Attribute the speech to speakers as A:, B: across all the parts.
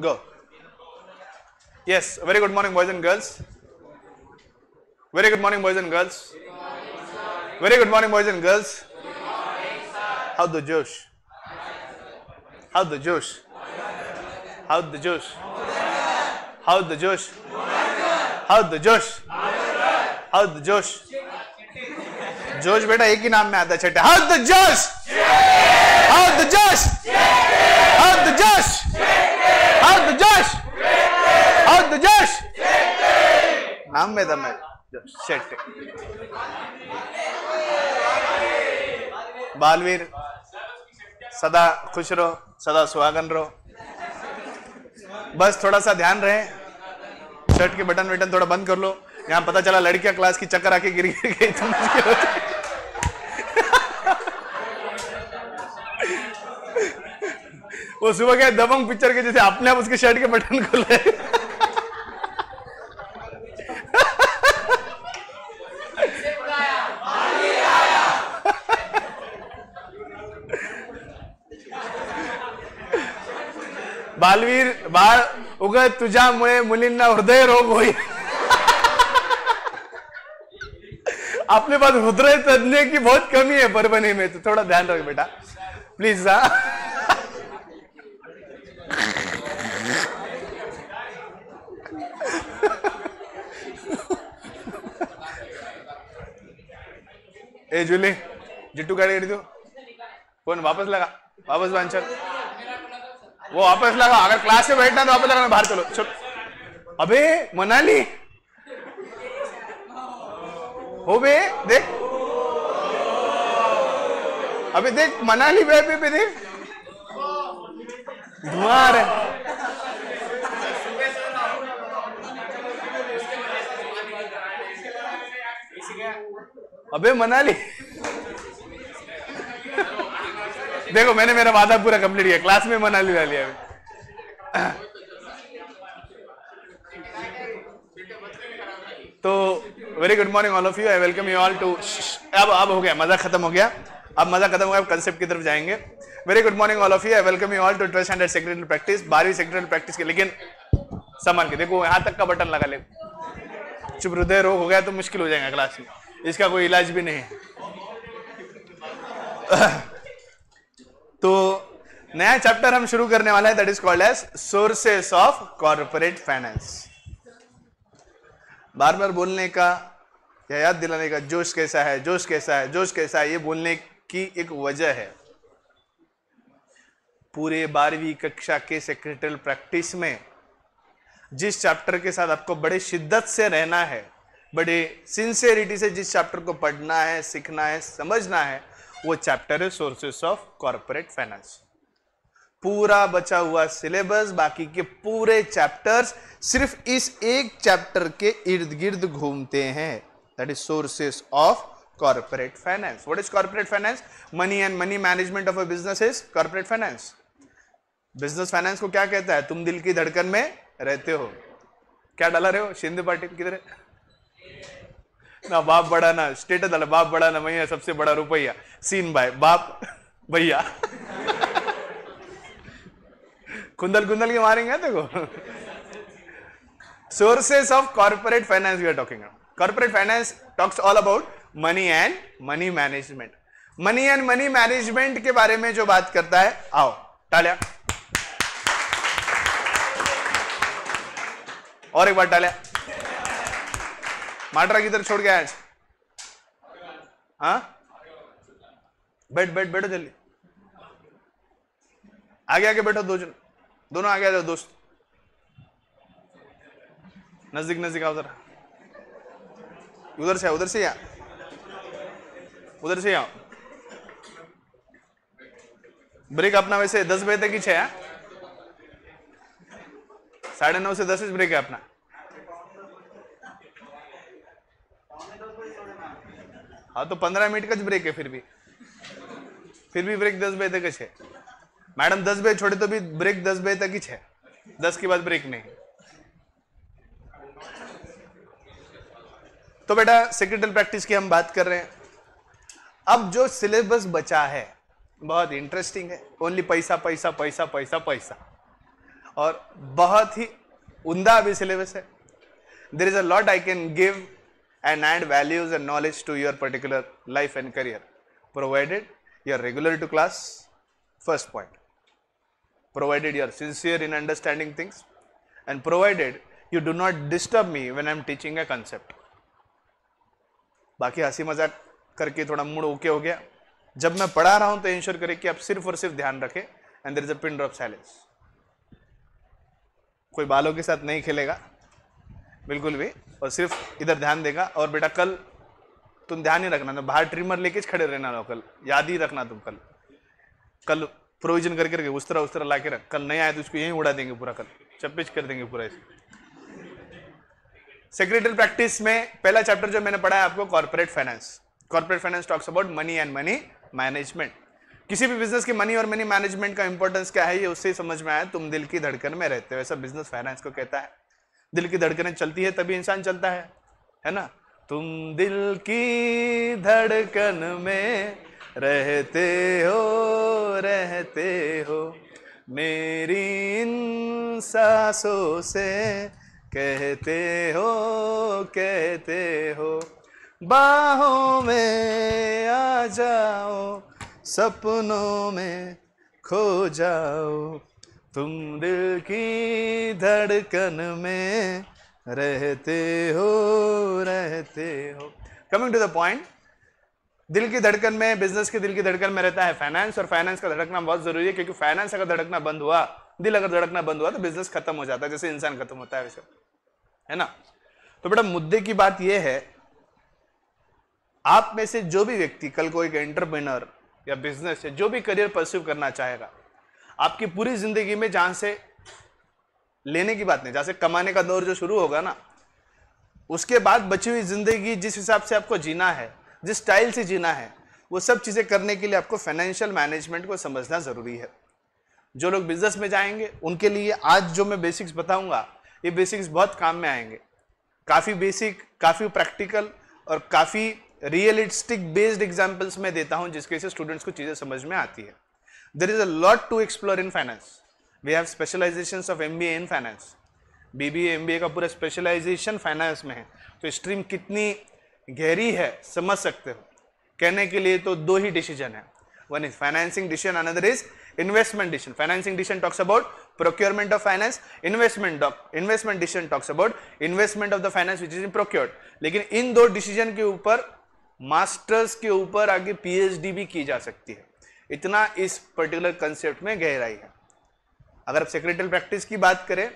A: Go. Yes, very good morning, boys and girls. Very good morning, boys and girls. very good morning, boys and girls. How the Josh? How the Josh? How the Josh? How the Josh? How the Josh? How the Josh? जोश बेटा एक ही नाम में आता है छठा how the josh how the josh how the josh अर्ध जश अर्ध जश नाम में दम बालवीर सदा खुश रहो सदा सुहागन रहो बस थोड़ा सा ध्यान रहे शर्ट के बटन वटन थोड़ा बंद कर लो यहां पता चला लड़कियां क्लास की चक्कर आके गिर गिर गई वो सुबह क्या दबंग पिक्चर के जैसे अपने आप उसके शर्ट के बटन खोले बालवीर बाळ उग तुझ्यामुळे मुलींना हृदय रोग होईल आपले पास हृदय तज्ञ की बहुत कमी है परभणी में तो थोड़ा ध्यान रखो बेटा प्लीज सा हाँ। ए जुले जिट्टू गाड़ी दो फोन वापस लगा वापस चल वो वापस लगा अगर क्लास से बैठना तो वापस लगाना बाहर चलो चलो अबे मनाली हो बे देख अबे देख मनाली बे बे बे देख धुआं अबे मनाली देखो मैंने मेरा वादा पूरा कंप्लीट किया क्लास में मना लिया लिया तो very good morning all of you I welcome you all to अब अब हो गया मजा खत्म हो गया अब मजा खत्म हो गया अब कंसेप्ट की तरफ जाएंगे very good morning all of you I welcome you all to twelfth standard secretary practice बारहवीं सेक्रेटरी प्रैक्टिस के लेकिन सामान के देखो यहाँ तक का बटन लगा ले चुप हृदय रोग हो गया तो मुश्किल हो जाएगा क्लास में इसका कोई इलाज भी नहीं है तो नया चैप्टर हम शुरू करने वाला है that is called as sources of corporate finance बार बार बोलने का या याद दिलाने का जोश कैसा है जोश कैसा है जोश कैसा है ये बोलने की एक वजह है पूरे बारहवीं कक्षा के सेक्रेटरियल प्रैक्टिस में जिस चैप्टर के साथ आपको बड़े शिद्दत से रहना है बड़े सिंसेरिटी से जिस चैप्टर को पढ़ना है सीखना है समझना है वो चैप्टर है सोर्सेस ऑफ कॉर्पोरेट फाइनेंस पूरा बचा हुआ सिलेबस बाकी के पूरे चैप्टर्स सिर्फ इस एक चैप्टर के इर्द गिर्द घूमते हैं that is sources of corporate finance what is corporate finance money and money management of a business is corporate finance business finance को क्या कहता है तुम दिल की धड़कन में रहते हो क्या डाला रहे हो शिंदे पाटिल किधर है ना बाप बड़ा ना स्टेटस वाला बाप बड़ा ना भैया सबसे बड़ा रुपया सीन भाई बाप भैया कुंदल कुंदल के मारेंगे देखो sources of corporate finance we are talking corporate finance talks all about money and money management money and money management के बारे में जो बात करता है आओ टालिया और एक बार टालिया माटरा किधर छोड़ गया आज हाँ बैठ बैठ बैठो जल्दी आगे आगे बैठो दो जन दोनों आगे आ जाओ दोस्त नजदीक नजदीक आओ जरा उधर से आओ उधर से या उधर से आओ ब्रेक अपना वैसे दस बजे तक ही छः हाँ? साढ़े नौ से दस ब्रेक है अपना हाँ तो पंद्रह मिनट का ब्रेक है फिर भी फिर भी ब्रेक दस बजे तक है मैडम दस बजे छोड़े तो भी ब्रेक दस बजे तक ही है दस के बाद ब्रेक नहीं तो बेटा सेक्रेटरी प्रैक्टिस की हम बात कर रहे हैं अब जो सिलेबस बचा है बहुत इंटरेस्टिंग है ओनली पैसा पैसा पैसा पैसा पैसा और बहुत ही उमदा अभी सिलेबस है there is a lot I can give and add values and knowledge to your particular life and career provided you are regular to class first point provided you are sincere in understanding things and provided you do not disturb me when I am teaching a concept बाकी हंसी मजाक करके थोड़ा mood okay हो गया जब मैं पढ़ा रहा हूं तो इंश्योर करें कि आप सिर्फ और सिर्फ ध्यान रखें and there is a pin drop silence कोई बालों के साथ नहीं खेलेगा बिल्कुल भी और सिर्फ इधर ध्यान देगा और बेटा कल तुम ध्यान ही रखना बाहर ट्रिमर लेके खड़े रहना लो कल याद ही रखना तुम कल कल प्रोविजन करके रखे उस तरह उस तरह ला के रख कल नहीं आए तो उसको यहीं उड़ा देंगे पूरा कल चप्पिच कर देंगे पूरा इसे सेक्रेटरी प्रैक्टिस में पहला चैप्टर जो मैंने पढ़ा है आपको corporate finance corporate finance talks about money and money management किसी भी बिजनेस के मनी और मनी मैनेजमेंट का इंपॉर्टेंस क्या है ये उससे समझ में आया तुम दिल की धड़कन में रहते हो ऐसा बिजनेस फाइनेंस को कहता है दिल की धड़कनें चलती है तभी इंसान चलता है है ना तुम दिल की धड़कन में रहते हो रहते हो मेरी इन सासों से कहते हो कहते हो बाहों में आ जाओ सपनों में खो जाओ तुम दिल की धड़कन में रहते हो रहते हो कमिंग टू द पॉइंट दिल की धड़कन में बिजनेस के दिल की धड़कन में रहता है फाइनेंस और फाइनेंस का धड़कना बहुत जरूरी है क्योंकि फाइनेंस अगर धड़कना बंद हुआ दिल अगर धड़कना बंद हुआ तो बिजनेस खत्म हो जाता है जैसे इंसान खत्म होता है वैसे है ना तो बेटा मुद्दे की बात यह है आप में से जो भी व्यक्ति कल को एक एंटरप्रेनर या बिजनेस या जो भी करियर परस्यू करना चाहेगा आपकी पूरी जिंदगी में जहाँ से लेने की बात नहीं जहाँ से कमाने का दौर जो शुरू होगा ना उसके बाद बची हुई जिंदगी जिस हिसाब से आपको जीना है जिस स्टाइल से जीना है वो सब चीज़ें करने के लिए आपको फाइनेंशियल मैनेजमेंट को समझना ज़रूरी है जो लोग बिजनेस में जाएंगे उनके लिए आज जो मैं बेसिक्स बताऊंगा ये बेसिक्स बहुत काम में आएंगे काफ़ी बेसिक काफ़ी प्रैक्टिकल और काफ़ी रियलिस्टिक बेस्ड एग्जाम्पल्स मैं देता हूँ जिसके से स्टूडेंट्स को चीज़ें समझ में आती है There is a lot to explore in finance. We have specializations of MBA in finance. BBA MBA का पूरा स्पेशलाइजेशन फाइनेंस में है तो स्ट्रीम कितनी गहरी है समझ सकते हो कहने के लिए तो दो ही डिसीजन है one is financing decision another is investment decision financing decision talks about procurement of finance investment investment decision talks about investment of the finance which is in procured लेकिन इन दो डिसीजन के ऊपर मास्टर्स के ऊपर आगे PhD भी की जा सकती है इतना इस पर्टिकुलर कंसेप्ट में गहराई है अगर आप सेक्रेटरी प्रैक्टिस की बात करें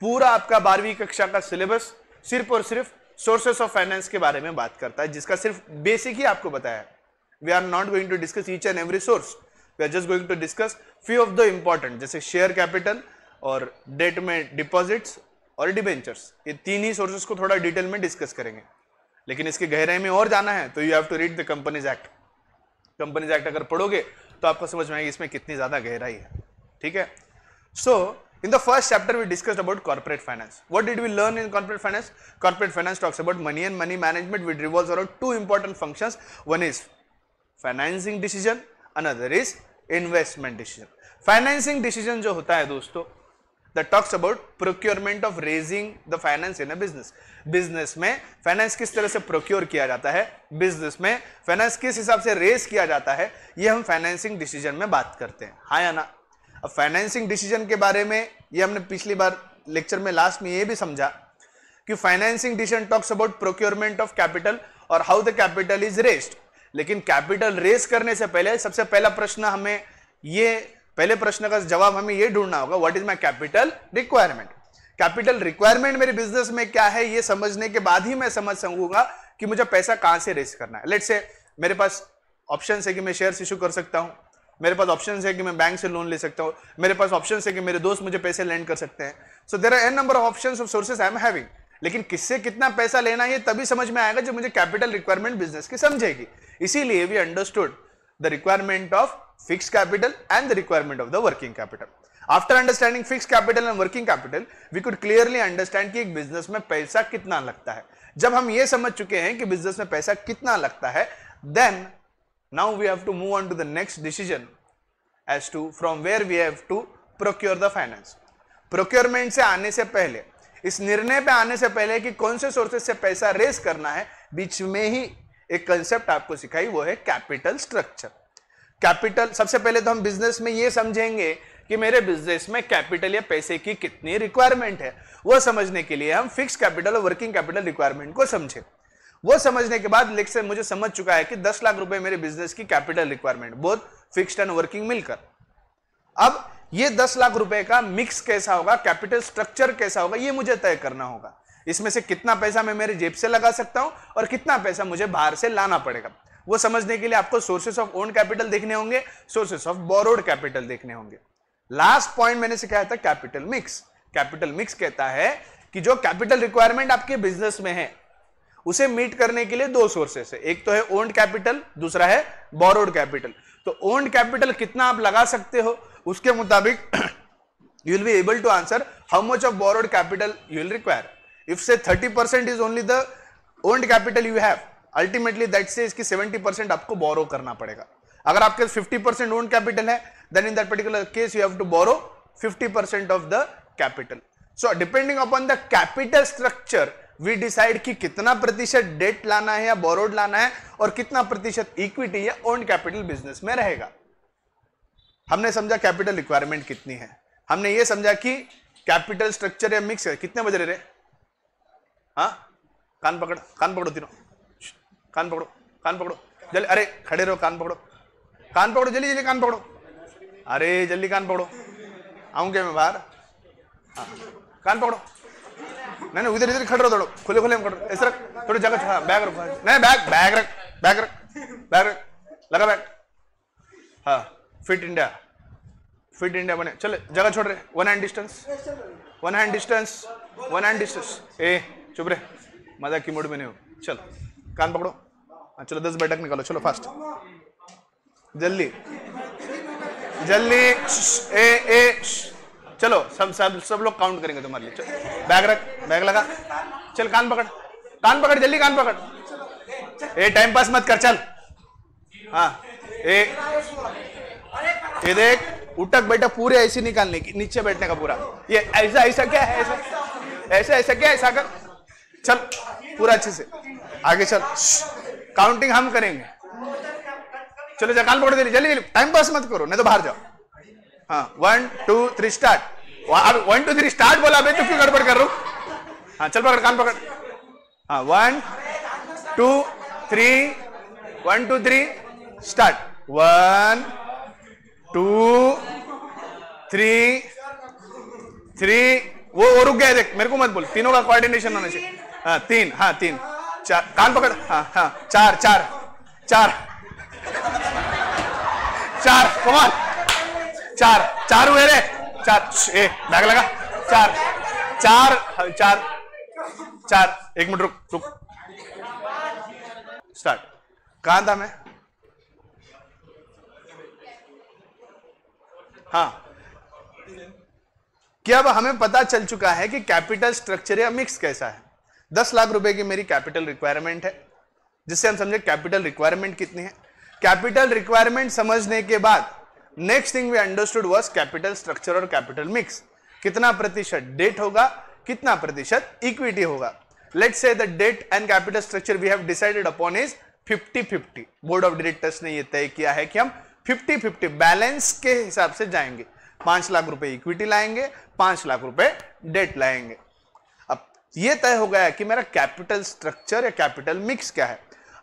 A: पूरा आपका बारहवीं कक्षा का सिलेबस सिर्फ और सिर्फ सोर्सेस ऑफ फाइनेंस के बारे में बात करता है जिसका सिर्फ बेसिक ही आपको बताया we are not going to discuss each and every source we are just going to discuss few of the important जैसे शेयर कैपिटल और डेट में डिपॉजिट्स और डिबेंचर्स ये तीन ही सोर्सेस को थोड़ा डिटेल में डिस्कस करेंगे लेकिन इसके गहराई में और जाना है तो you have to read the companies act companies act अगर पढ़ोगे तो आपको समझ में आएगी इसमें कितनी ज्यादा गहराई है ठीक है so in the first chapter we discuss about corporate finance what did we learn in corporate finance corporate finance talks about money and money management which revolve around two important function one is financing decision another is investment decision financing decision जो होता है दोस्तों that talks about procurement of raising the finance in a business business में finance किस तरह से procure किया जाता है business में finance किस हिसाब से raise किया जाता है ये हम financing decision में बात करते हैं हाँ या ना अब financing decision के बारे में ये हमने पिछली बार lecture में last में ये भी समझा कि financing decision talks about procurement of capital और how the capital is raised लेकिन कैपिटल रेस करने से पहले सबसे पहला प्रश्न हमें ये पहले प्रश्न का जवाब हमें यह ढूंढना होगा what is my capital requirement capital requirement मेरे बिजनेस में क्या है यह समझने के बाद ही मैं समझ सकूंगा कि मुझे पैसा कहां से रेस करना है लेट से मेरे पास ऑप्शन है कि मैं शेयर इशू कर सकता हूं मेरे पास ऑप्शन है कि मैं बैंक से लोन ले सकता हूं मेरे पास ऑप्शन है कि मेरे दोस्त मुझे पैसे लैंड कर सकते हैं so there are n number of option of sources I am having लेकिन किससे कितना पैसा लेना है तभी समझ में आएगा जब मुझे कैपिटल रिक्वायरमेंट बिजनेस की समझेगी इसीलिए we understood the requirement of fixed capital and the requirement of the working capital. After understanding fixed capital and working capital, we could clearly understand ki ek business mein paisa kitna lagta hai jab hum ye samajh chuke hain ki business mein paisa kitna lagta hai then now we have to move on to the next decision as to from where we have to procure the finance. Procurement se aane se pehle इस निर्णय पे आने से पहले कि कौन से sources से पैसा रेस करना है बीच में ही एक कंसेप्ट आपको सिखाई वो है कैपिटल स्ट्रक्चर कैपिटल सबसे पहले तो हम बिजनेस में ये समझेंगे कि मेरे बिजनेस में कैपिटल या पैसे की कितनी रिक्वायरमेंट है वो समझने के लिए हम फिक्स कैपिटल और वर्किंग कैपिटल रिक्वायरमेंट को समझे वो समझने के बाद लेख से मुझे समझ चुका है कि दस लाख रुपए मेरे बिजनेस की capital requirement both fix and working मिलकर अब ये दस लाख रुपए का मिक्स कैसा होगा कैपिटल स्ट्रक्चर कैसा होगा ये मुझे तय करना होगा इसमें से कितना पैसा मैं मेरे जेब से लगा सकता हूं और कितना पैसा मुझे बाहर से लाना पड़ेगा वो समझने के लिए आपको सोर्सेस ऑफ ओन कैपिटल देखने होंगे सोर्सेस ऑफ बोरोड कैपिटल देखने होंगे लास्ट पॉइंट मैंने सिखाया था कैपिटल मिक्स कैपिटल मिक्स कहता है कि जो कैपिटल रिक्वायरमेंट आपके बिजनेस में है उसे मीट करने के लिए दो सोर्सेस है एक तो है ओन्ड कैपिटल दूसरा है बोरोड कैपिटल तो ओन्ड कैपिटल कितना आप लगा सकते हो उसके मुताबिक you will be able to answer how much of borrowed capital you require if say thirty percent is only the owned capital you have ultimately that से इसकी 70 परसेंट आपको बोरो करना पड़ेगा अगर आपके 50 परसेंट ओन कैपिटल है then in that particular case you have to borrow 50 percent of the capital so depending upon the capital structure we decide कि कितना प्रतिशत डेट लाना है या बोरोड लाना है और कितना प्रतिशत इक्विटी या ओन कैपिटल बिजनेस में रहेगा हमने समझा कैपिटल रिक्वायरमेंट कितनी है हमने ये समझा कि कैपिटल स्ट्रक्चर या मिक्स है कितने बजे रहे हाँ कान पकड़ कान पकड़ो तीनों कान पकड़ो कान पकड़ो जल्दी अरे खड़े रहो कान पकड़ो कान पकड़ो जल्दी जल्दी कान पकड़ो अरे जल्दी कान पकड़ो आऊँ क्या मैं बाहर हाँ कान पकड़ो नहीं नहीं उधर इधर खड़े रहो थोड़ा खुले खुले में खड़ो ऐसे रख थोड़ी जगह छोड़ा बैग रखो नहीं बैग बैग रख बैग रख बैग रख लगा बैग हाँ फिट इंडिया फिट इंडिया बने चले जगह छोड़ रहे one hand distance one hand distance one hand distance ए चुप रहे मजा की मूड में नहीं हो चलो कान पकड़ो हाँ चलो दस बैठक निकालो चलो फास्ट जल्दी जल्दी ए ए चलो सब सब सब लोग काउंट करेंगे तुम्हारे लिए बैग रख बैग लगा चल कान पकड़ कान पकड़ जल्दी कान पकड़ ए टाइम पास मत कर चल हाँ ए ये देख उठक बैठा पूरे ऐसे निकालने की नीचे बैठने का पूरा ये ऐसा ऐसा क्या है ऐसा ऐसा ऐसा क्या ऐसा कर चल पूरा अच्छे से आगे चल काउंटिंग हम करेंगे चलो जकाल पकड़ दे जल्दी टाइम पास मत करो नहीं तो बाहर जाओ हाँ वन टू थ्री स्टार्ट अब वन टू थ्री स्टार्ट बोला अभी तो क्यों गड़बड़ कर रहा हूं हाँ चल पकड़ कान पकड़ हाँ one two three one two three start one two three three वो, वो रुक गया देख मेरे को मत बोल तीनों का कोऑर्डिनेशन होना चाहिए हाँ तीन हाँ तीन चार कान पकड़ हाँ हाँ चार चार चार चार कमाल चार चार हुए रे चार ए बैग लगा चार चार हाँ, चार चार एक मिनट रुक रुक स्टार्ट कहाँ था मैं हाँ कि अब हमें पता चल चुका है कि कैपिटल स्ट्रक्चर या मिक्स कैसा है दस लाख रुपए की मेरी कैपिटल रिक्वायरमेंट है जिससे हम समझे कैपिटल रिक्वायरमेंट कितनी है कैपिटल रिक्वायरमेंट समझने के बाद next thing we understood was capital structure और कैपिटल मिक्स कितना प्रतिशत डेट होगा कितना प्रतिशत इक्विटी होगा let say the debt and capital structure we have decided upon is 50-50 board of directors ने यह तय किया है कि हम 50-50 बैलेंस के हिसाब से जाएंगे पांच लाख रुपए इक्विटी लाएंगे पांच लाख रुपए डेट लाएंगे यह तय हो गया है कि मेरा कैपिटल स्ट्रक्चर या कैपिटल मिक्स क्या है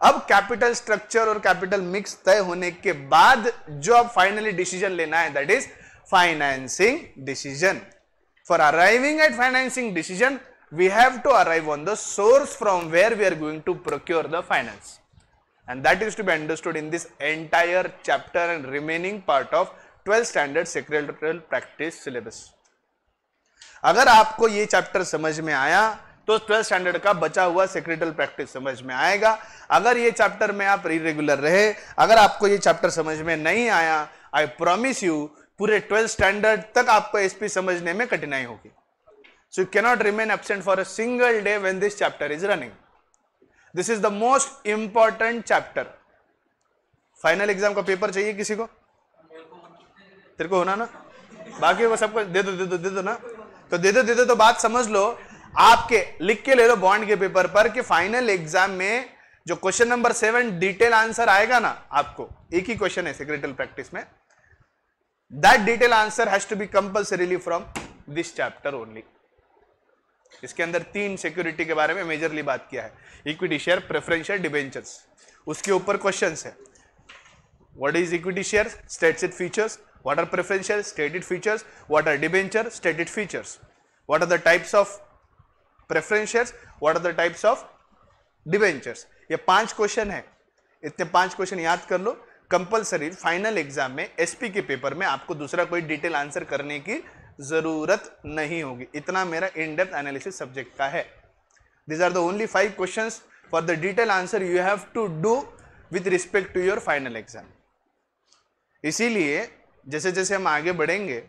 A: अब कैपिटल स्ट्रक्चर और कैपिटल मिक्स तय होने के बाद जो अब फाइनली डिसीजन लेना है that is financing decision for arriving at financing decision we have to arrive on the source from where we are going to procure the finance and that is to be understood in this entire chapter and remaining part of twelfth standard secretarial practice syllabus अगर आपको ये chapter समझ में आया तो twelfth standard का बचा हुआ सेक्रेटल प्रैक्टिस समझ में आएगा अगर ये चैप्टर में आप इरेगुलर रहे अगर आपको ये चैप्टर समझ में नहीं आया आई प्रोमिस यू पूरे ट्वेल्थ स्टैंडर्ड तक आपको एसपी समझने में कठिनाई होगी so you cannot remain absent for a single day when this chapter is running this is the most important chapter final exam का पेपर चाहिए किसी को तेरे को होना ना बाकी वो सबको दे दो दे दो दे दो ना तो दे दो तो बात समझ लो आपके लिख के ले लो बॉन्ड के पेपर पर कि फाइनल एग्जाम में जो question number seven detail answer आएगा ना आपको एक ही क्वेश्चन है सेक्रेटल प्रैक्टिस में that detail answer has to be compulsorily from this chapter only इसके अंदर तीन सिक्योरिटी के बारे में मेजरली बात किया है इक्विटी शेयर प्रेफरेंशियल डिबेंचर्स उसके ऊपर क्वेश्चन है what is equity share state its features What are preferential stated features? What are debenture stated features? What are the types of preferentials? What are the types of debentures ये पांच question है इतने पांच question याद कर लो compulsory final exam में SP के पेपर में आपको दूसरा कोई डिटेल आंसर करने की ज़रूरत नहीं होगी इतना मेरा इन डेप्थ एनालिसिस सब्जेक्ट का है these are the only five question for the detail answer you have to do with respect to your final exam इसीलिए जैसे जैसे हम आगे बढ़ेंगे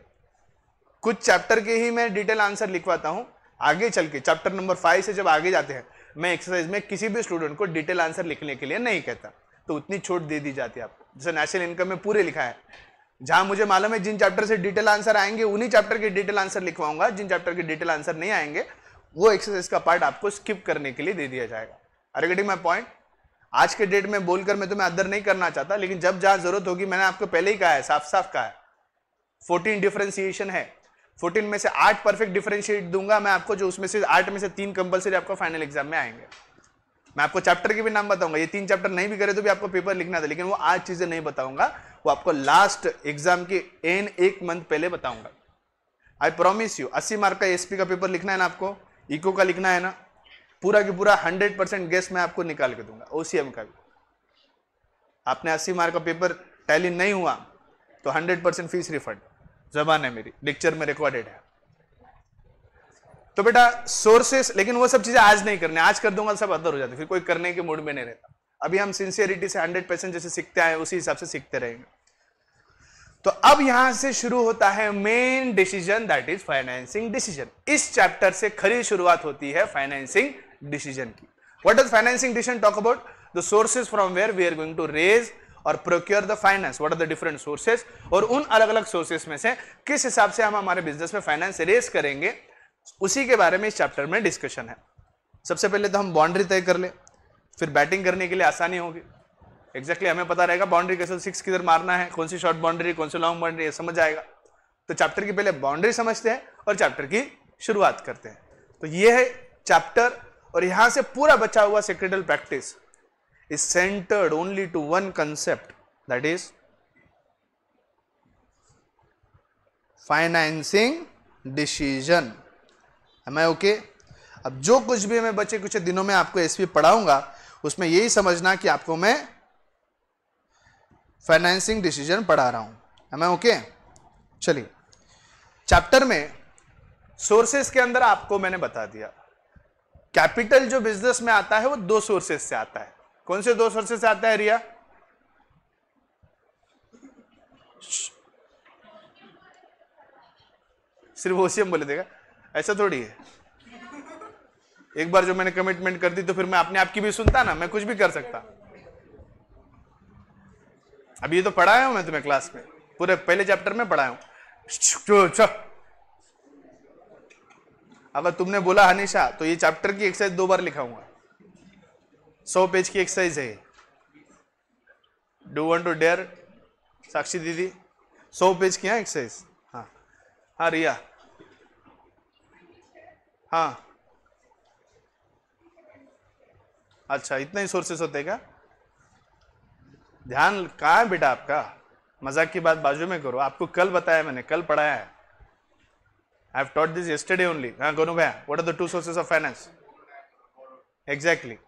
A: कुछ चैप्टर के ही मैं डिटेल आंसर लिखवाता हूँ आगे चल के चैप्टर नंबर फाइव से जब आगे जाते हैं मैं एक्सरसाइज में किसी भी स्टूडेंट को डिटेल आंसर लिखने के लिए नहीं कहता तो उतनी छूट दे दी जाती है आपको जैसे नेशनल इनकम में पूरे लिखा है जहां मुझे मालूम है जिन चैप्टर से डिटेल आंसर आएंगे उन्हीं चैप्टर के डिटेल आंसर लिखवाऊंगा जिन चैप्टर के डिटेल आंसर नहीं आएंगे वो एक्सरसाइज का पार्ट आपको स्किप करने के लिए दे दिया जाएगा अरे गेटिंग माई पॉइंट आज के डेट में बोलकर मैं तुम्हें अदर नहीं करना चाहता लेकिन जब जहां जरूरत होगी मैंने आपको पहले ही कहा है साफ साफ कहा है फोर्टीन डिफ्रेंसिएशन है फोर्टीन में से आठ परफेक्ट डिफ्रेंशिएट दूंगा मैं आपको जो उसमें से आठ में से तीन कंपलसरी आपको फाइनल एग्जाम में आएंगे मैं आपको चैप्टर के भी नाम बताऊंगा ये तीन चैप्टर नहीं भी करे तो भी आपको पेपर लिखना था लेकिन वो आज चीजें नहीं बताऊंगा वो आपको लास्ट एग्जाम के एन एक मंथ पहले बताऊंगा आई प्रोमिस यू अस्सी मार्क का एसपी का पेपर लिखना है ना आपको इको का लिखना है ना पूरा के पूरा 100 परसेंट गैस मैं आपको निकाल के दूंगा ओसीएम का भी आपने 80 मार्क का पेपर टैली नहीं हुआ तो 100 परसेंट फीस रिफंड जबान है मेरी लेक्चर में रिकॉर्डेड है तो बेटा सोर्सेस लेकिन वो सब चीजें आज नहीं करने आज कर दूंगा सब अदर हो जाते फिर कोई करने के मूड में नहीं रहता अभी हम सिंसियरिटी से हंड्रेड परसेंट जैसे सीखते आए उसी हिसाब से सीखते रहेंगे तो अब यहां से शुरू होता है main decision that is financing decision इस चैप्टर से खरी शुरुआत होती है financing decision key. What does financing decision talk about? The sources from where we are going to raise और procure the finance what are the different sources और उन अलग अलग सोर्सेज में से किस हिसाब से हम हमारे बिजनेस में फाइनेंस रेस करेंगे उसी के बारे में इस चैप्टर में डिस्कशन है सबसे पहले तो हम बाउंड्री तय कर ले फिर बैटिंग करने के लिए आसानी होगी एग्जैक्टली exactly हमें पता रहेगा बाउंड्री कैसे सिक्स किधर मारना है कौन सी शॉर्ट बाउंड्री कौन सी लॉन्ग बाउंड्री ये समझ आएगा तो चैप्टर की पहले बाउंड्री समझते हैं और चैप्टर की शुरुआत करते हैं तो ये है चैप्टर और यहां से पूरा बचा हुआ secretarial practice is centred only to one concept that is financing decision am I okay अब जो कुछ भी मैं बचे कुछ दिनों में आपको एसपी पढ़ाऊंगा उसमें यही समझना कि आपको मैं फाइनेंसिंग डिसीजन पढ़ा रहा हूं एम आई ओके चलिए चैप्टर में सोर्सेस के अंदर आपको मैंने बता दिया कैपिटल जो बिजनेस में आता है वो दो सोर्सेस से आता है कौन से दो सोर्सेस से आता है रिया सिर्फ ओसीएम बोले देगा ऐसा थोड़ी है एक बार जो मैंने कमिटमेंट कर दी तो फिर मैं अपने आप की भी सुनता ना मैं कुछ भी कर सकता अभी ये तो पढ़ाया हूं मैं तुम्हें क्लास में पूरे पहले चैप्टर में पढ़ाया हूं अगर तुमने बोला हनीशा तो ये चैप्टर की एक्सरसाइज दो बार लिखाऊंगा सौ पेज की एक्सरसाइज है डू वन टू डेयर साक्षी दीदी सौ पेज की है हाँ, एक्सरसाइज हाँ हाँ रिया हाँ अच्छा इतने ही सोर्सेस होते क्या ध्यान कहाँ है बेटा आपका मजाक की बात बाजू में करो आपको कल बताया मैंने कल पढ़ाया है I have taught this yesterday only. Uh, Gonu Bhaiya, what are the two sources of finance? Exactly.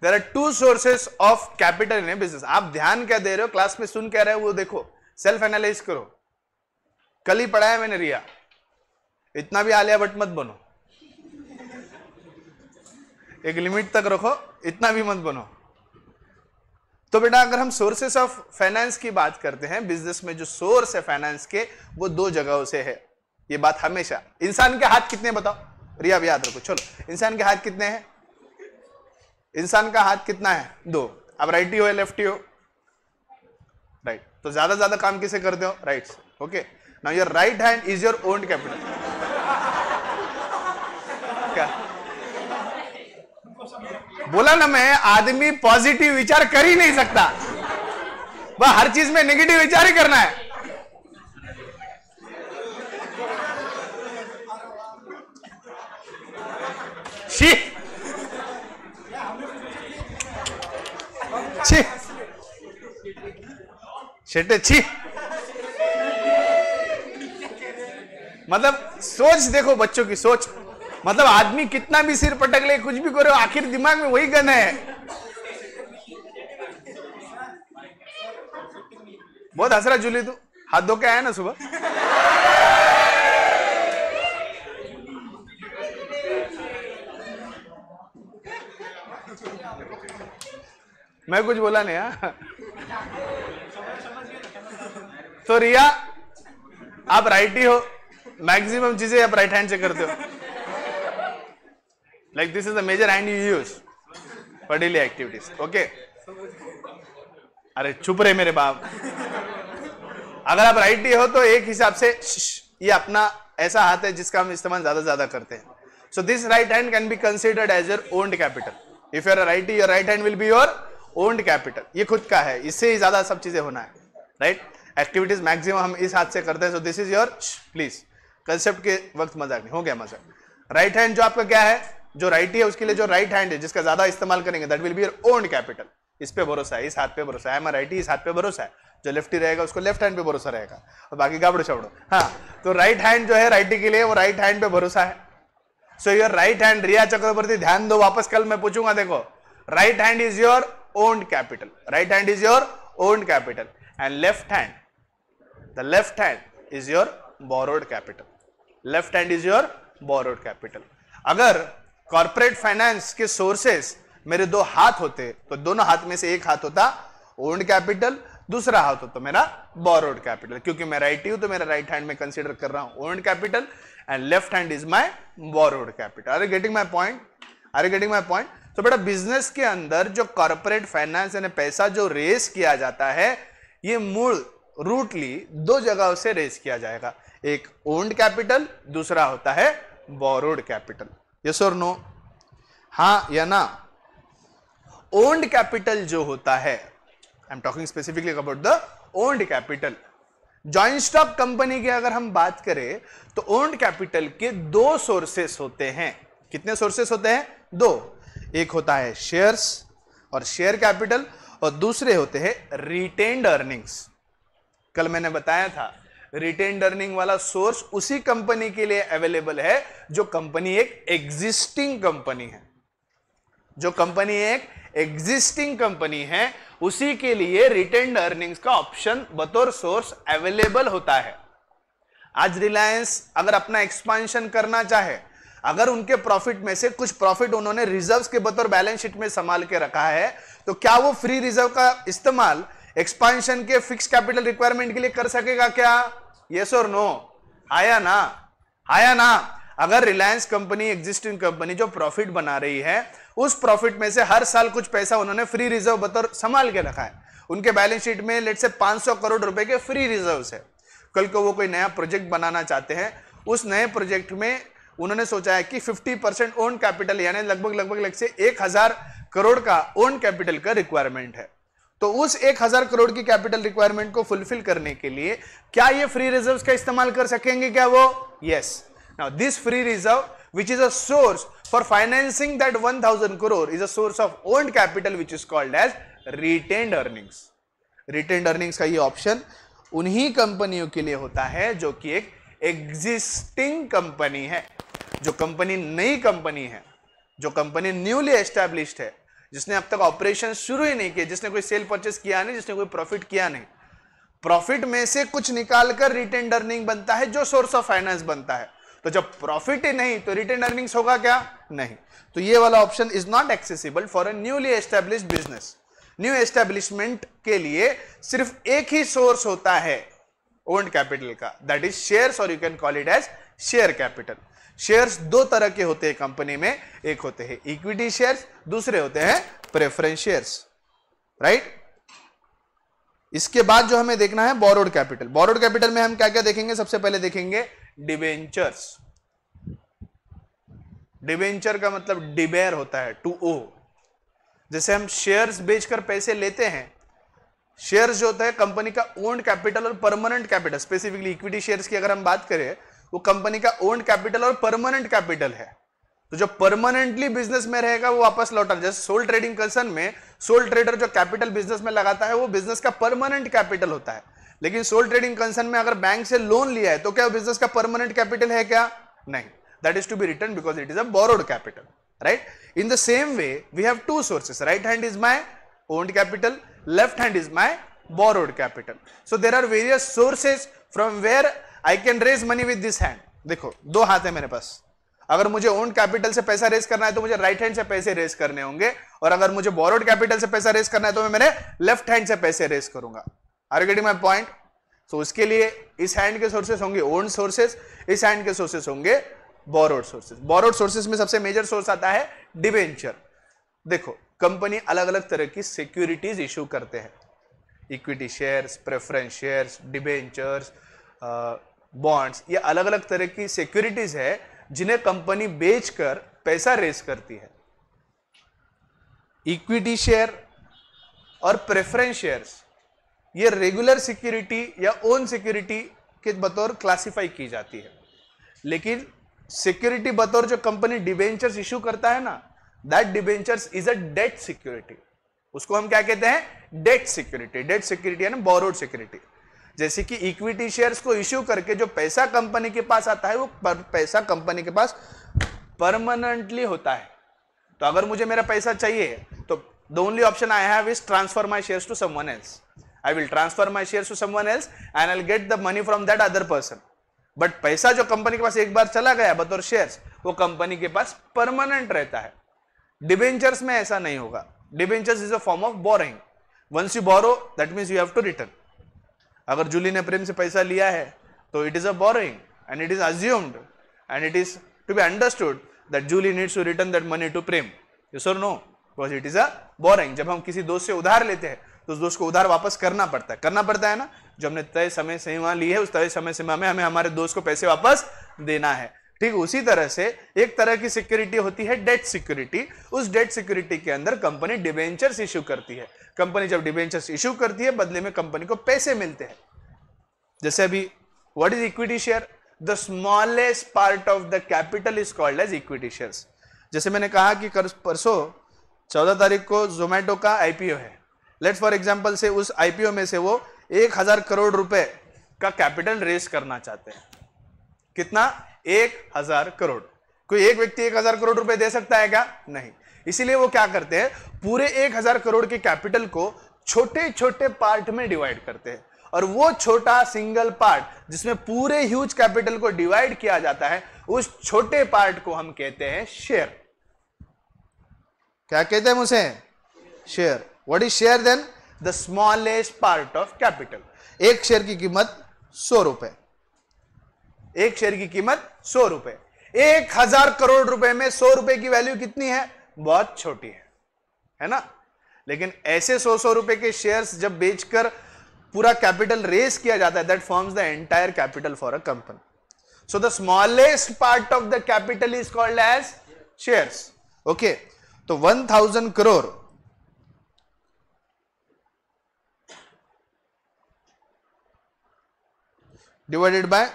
A: There are two sources of capital in a business. आप ध्यान क्या दे रहे हो क्लास में सुन क्या रहे हो वो देखो सेल्फ एनालाइज करो कल ही पढ़ाया मैंने रिया इतना भी आलिया भट्ट मत बनो एक लिमिट तक रखो इतना भी मत बनो तो बेटा अगर हम सोर्सेस ऑफ फाइनेंस की बात करते हैं बिजनेस में जो सोर्स है फाइनेंस के वो दो जगहों से है ये बात हमेशा इंसान के हाथ कितने बताओ रिया भी याद रखो चलो इंसान के हाथ कितने हैं इंसान का हाथ कितना है दो अब राइट ही हो या लेफ्ट ही हो राइट तो ज्यादा ज्यादा काम किसे करते हो right okay now your right hand is your own capital क्या बोला ना मैं आदमी पॉजिटिव विचार कर ही नहीं सकता वह हर चीज में नेगेटिव विचार ही करना है छी छी छी मतलब सोच देखो बच्चों की सोच मतलब आदमी कितना भी सिर पटक ले कुछ भी करो आखिर दिमाग में वही गन है बहुत हसरा जुली तू हाथ धो के आया ना सुबह मैं कुछ बोला नहीं हाँ तो रिया आप राइट ही हो मैक्सिमम चीजें आप राइट हैंड से करते हो like this is the major hand you use for daily activities okay अरे चुप रहे मेरे बाप अगर आप राइट ही हो तो एक हिसाब से ये अपना ऐसा हाथ है जिसका हम इस्तेमाल ज्यादा ज्यादा करते हैं so this right hand can be considered as your own capital if your right a right hand will be your owned capital ये खुद का है इससे ही ज्यादा सब चीजें होना है राइट एक्टिविटीज मैक्सिमम हम इस हाथ से करते हैं so this is your please concept के वक्त मजाक नहीं हो गया मजाक राइट हैंड जो आपका क्या है जो राइट right है उसके लिए जो राइट right हैंड है जिसका ज्यादा इस्तेमाल करेंगे that will be your owned capital इस पे भरोसा है इस हाथ पे भरोसा है राइट ही इस हाथ पे भरोसा है जो लेफ्ट ही रहेगा उसको लेफ्ट हैंड पे भरोसा रहेगा और बाकी गाबड़ो छबड़ो हाँ तो राइट right हैंड जो है राइटी के लिए वो राइट right हैंड पे भरोसा है so your right hand Riya Chakraborty ध्यान दो वापस कल मैं पूछूंगा देखो right hand is your owned capital. Right hand is your owned capital and left hand, the left hand is your borrowed capital. Left hand is your borrowed capital. अगर corporate finance के sources मेरे दो हाथ होते तो दोनों हाथ में से एक हाथ होता ओन्ड कैपिटल दूसरा हाथ होता मेरा बोरोड कैपिटल क्योंकि मैं राइट हूं तो मेरा राइट हैंड में कंसिडर कर रहा हूं owned capital and left hand is my borrowed capital are getting my point are getting my point तो बेटा बिजनेस के अंदर जो कॉरपोरेट फाइनेंस यानी पैसा जो रेस किया जाता है ये मूल रूटली दो जगहों से रेस किया जाएगा एक ओन्ड कैपिटल दूसरा होता है बोरोड कैपिटल यस और नो हा या ना ओन्ड कैपिटल जो होता है I am talking specifically about the owned capital joint stock company की अगर हम बात करें तो ओन्ड कैपिटल के दो सोर्सेस होते हैं कितने सोर्सेस होते हैं दो एक होता है शेयर्स और शेयर कैपिटल और दूसरे होते हैं रिटेन्ड अर्निंग्स कल मैंने बताया था रिटेन्ड अर्निंग वाला सोर्स उसी कंपनी के लिए अवेलेबल है जो कंपनी एक एग्जिस्टिंग कंपनी है जो कंपनी एक एग्जिस्टिंग कंपनी है उसी के लिए रिटेन्ड अर्निंग्स का ऑप्शन बतौर सोर्स अवेलेबल होता है आज रिलायंस अगर अपना एक्सपांशन करना चाहे अगर उनके प्रॉफिट में से कुछ प्रॉफिट उन्होंने रिजर्व्स के बतौर बैलेंस शीट में संभाल के रखा है तो क्या वो फ्री रिजर्व का इस्तेमाल एक्सपांशन के फिक्स कैपिटल रिक्वायरमेंट के लिए कर सकेगा क्या यस और नो आया ना आया ना अगर रिलायंस कंपनी एग्जिस्टिंग कंपनी जो प्रॉफिट बना रही है उस प्रॉफिट में से हर साल कुछ पैसा उन्होंने फ्री रिजर्व बतौर संभाल के रखा है उनके बैलेंस शीट में लेट से 500 करोड़ रुपए के फ्री रिजर्व्स है कल को वो कोई नया प्रोजेक्ट बनाना चाहते हैं उस नए प्रोजेक्ट में उन्होंने सोचा है कि 50 परसेंट ओन कैपिटल यानी लगभग लगभग लग से एक हजार करोड़ का ओन कैपिटल का रिक्वायरमेंट है तो उस एक हजार करोड़ की कैपिटल रिक्वायरमेंट को फुलफिल करने के लिए क्या ये फ्री रिजर्व का इस्तेमाल कर सकेंगे क्या वो yes now this free reserve which is a for financing that one thousand crore is a source of owned capital which is called as retained earnings retained earnings का ये ऑप्शन उन्हीं कंपनियों के लिए होता है जो कि एक एग्जिस्टिंग कंपनी है जो कंपनी नई कंपनी है जो कंपनी न्यूली एस्टैब्लिश्ड है जिसने अब तक ऑपरेशन शुरू ही नहीं किए जिसने कोई सेल परचेस किया नहीं जिसने कोई प्रॉफिट किया नहीं प्रॉफिट में से कुछ निकालकर कर रिटेन अर्निंग बनता है जो सोर्स ऑफ फाइनेंस बनता है तो जब प्रॉफिट ही नहीं तो रिटेन अर्निंग्स होगा क्या नहीं तो ये वाला option is not accessible for a newly establish business new establishment के लिए सिर्फ एक ही सोर्स होता है ओल्ड कैपिटल का दैट इज शेयर और you can call it as share capital shares दो तरह के होते हैं कंपनी में एक होते हैं इक्विटी शेयर्स दूसरे होते हैं प्रेफरेंस शेयर्स राइट इसके बाद जो हमें देखना है बोरोड कैपिटल बोरोड कैपिटल में हम क्या क्या देखेंगे सबसे पहले देखेंगे डिवेंचर्स डिवेंचर का मतलब डिबेर होता है टू ओ जैसे हम शेयर्स बेचकर पैसे लेते हैं शेयर्स जो होता है कंपनी का ओन्ड कैपिटल और permanent capital specifically equity shares की अगर हम बात करें वो कंपनी का ओन्ड कैपिटल और परमानेंट कैपिटल है तो जो परमानेंटली बिजनेस में रहेगा वो वापस लौटा जैसे सोल ट्रेडिंग कंसर्न में सोल ट्रेडर जो कैपिटल बिजनेस में लगाता है वो बिजनेस का परमानेंट कैपिटल होता है लेकिन सोल ट्रेडिंग कंसर्न में अगर बैंक से लोन लिया है तो क्या बिजनेस का परमानेंट कैपिटल है क्या नहीं that is to be return because it is a borrowed capital right in the same way we have two sources right hand is my owned capital left hand is my borrowed capital so there are various sources from where I can raise money with this hand देखो दो हाथ है मेरे पास अगर मुझे own capital से पैसा race करना है तो मुझे राइट हैंड से पैसे रेस करने होंगे और अगर मुझे बोरोड कैपिटल से पैसा रेस करना है तो मैं मेरे लेफ्ट हैंड से पैसे रेस करूंगा आर गेटिंग माई पॉइंट तो उसके लिए इस हैंड के सोर्सेस होंगे ओन सोर्सेस इस हैंड के सोर्सेस होंगे बोरोड सोर्सेस बोरोड सोर्सेस में सबसे मेजर सोर्स आता है डिवेंचर देखो कंपनी अलग अलग तरह की सिक्योरिटीज इश्यू करते हैं equity shares preference shares debentures bonds ये अलग अलग तरह की सिक्योरिटीज है जिन्हें कंपनी बेचकर पैसा रेस करती है इक्विटी शेयर और प्रेफरेंस शेयर्स ये रेगुलर सिक्योरिटी या ओन सिक्योरिटी के बतौर क्लासिफाई की जाती है लेकिन सिक्योरिटी बतौर जो कंपनी डिबेंचर्स इश्यू करता है ना that debentures is a debt security उसको हम क्या कहते हैं डेट सिक्योरिटी डेट सिक्योरिटी यानी बोरोड सिक्योरिटी जैसे कि इक्विटी शेयर्स को इश्यू करके जो पैसा कंपनी के पास आता है वो पैसा कंपनी के पास परमानेंटली होता है तो अगर मुझे मेरा पैसा चाहिए तो the only option I have is transfer my share to someone else I will transfer my share to someone else and I get the money from that other person but पैसा जो कंपनी के पास एक बार चला गया बतौर share वो company के पास permanent रहता है डिबेंचर्स में ऐसा नहीं होगा debentures is a form of borrowing once you borrow that means you have to return अगर जूली ने प्रेम से पैसा लिया है तो it is a borrowing and it is assumed and it is to be understood that Julie needs to return that money to Prem yes no because it is a borrowing जब हम किसी दोस्त से उधार लेते हैं तो उस दोस्त को उधार वापस करना पड़ता है करना पड़ता है ना जो हमने तय समय सीमा ली है उस तय समय सीमा में हमें हमारे दोस्त को पैसे वापस देना है ठीक उसी तरह से एक तरह की सिक्योरिटी होती है डेट सिक्योरिटी उस डेट सिक्योरिटी के अंदर कंपनी डिवेंचर्स इश्यू करती है कंपनी जब डिबेंचर्स इशू करती है बदले में कंपनी को पैसे मिलते हैं जैसे अभी what is equity share the smallest part of the capital is called as equity share जैसे मैंने कहा कि परसों चौदह तारीख को जोमेटो का आईपीओ है लेट फॉर एग्जाम्पल से उस आईपीओ में से वो एक हजार करोड़ रुपए का कैपिटल रेस करना चाहते हैं कितना एक हजार करोड़ कोई एक व्यक्ति एक हजार करोड़ रुपए दे सकता है क्या नहीं इसीलिए वो क्या करते हैं पूरे एक हजार करोड़ के कैपिटल को छोटे छोटे पार्ट में डिवाइड करते हैं और वो छोटा सिंगल पार्ट जिसमें पूरे ह्यूज कैपिटल को डिवाइड किया जाता है उस छोटे पार्ट को हम कहते हैं शेयर क्या कहते हैं मुझे share what is share then the smallest part of capital एक शेयर की कीमत सौ रुपए एक शेयर की कीमत सौ रुपए एक हजार करोड़ रुपए में सौ रुपए की वैल्यू कितनी है बहुत छोटी है है ना लेकिन ऐसे सौ सौ रुपए के शेयर्स जब बेचकर पूरा कैपिटल रेस किया जाता है that forms the entire capital for a company so the smallest part of the capital is called as shares okay तो one thousand crore divided by